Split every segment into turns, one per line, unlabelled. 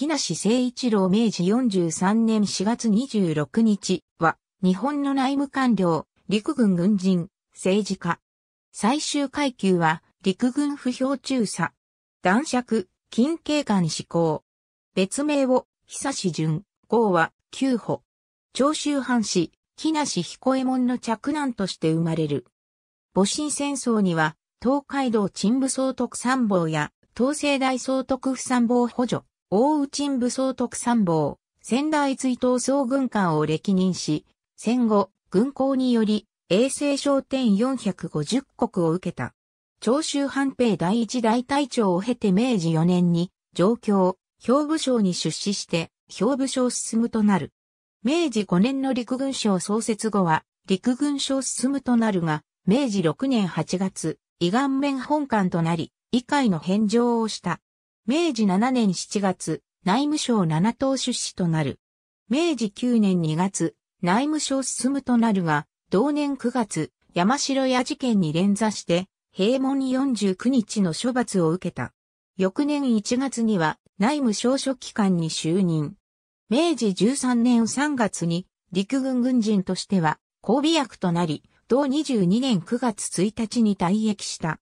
木梨
聖一郎明治43年4月26日は、日本の内務官僚、陸軍軍人、政治家。最終階級は、陸軍不評中佐。男爵、金警官志向。別名を、久志淳、号は、旧歩。長州藩士、木梨彦右衛門の着難として生まれる。戊辰戦争には、東海道鎮武総督参謀や、東西大総督府参謀補助、大内武装特参謀、仙台追悼総軍艦を歴任し、戦後、軍港により、衛星商店450国を受けた。長州藩兵第一大隊長を経て明治4年に、上京、兵部省に出資して、兵部省進むとなる。明治5年の陸軍省創設後は、陸軍省進むとなるが、明治6年8月、伊岸面本館となり、議会の返上をした。明治7年7月、内務省7党出資となる。明治9年2月、内務省進むとなるが、同年9月、山城屋事件に連座して、平門49日の処罰を受けた。翌年1月には内務省書記官に就任。明治13年3月に陸軍軍人としては交尾役となり、同22年9月1日に退役した。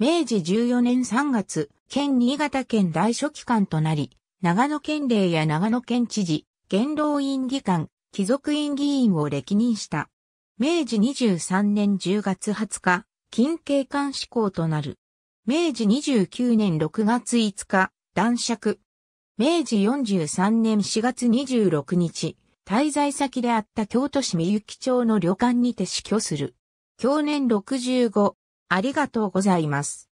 明治14年3月、県新潟県大書記官となり、長野県令や長野県知事、元老院議官、貴族院議員を歴任した。明治23年10月20日、近景官志向となる。明治29年6月5日、男爵。明治43年4月26日、滞在先であった京都市三幸町の旅館にて死去する。去年65、ありがとうございます。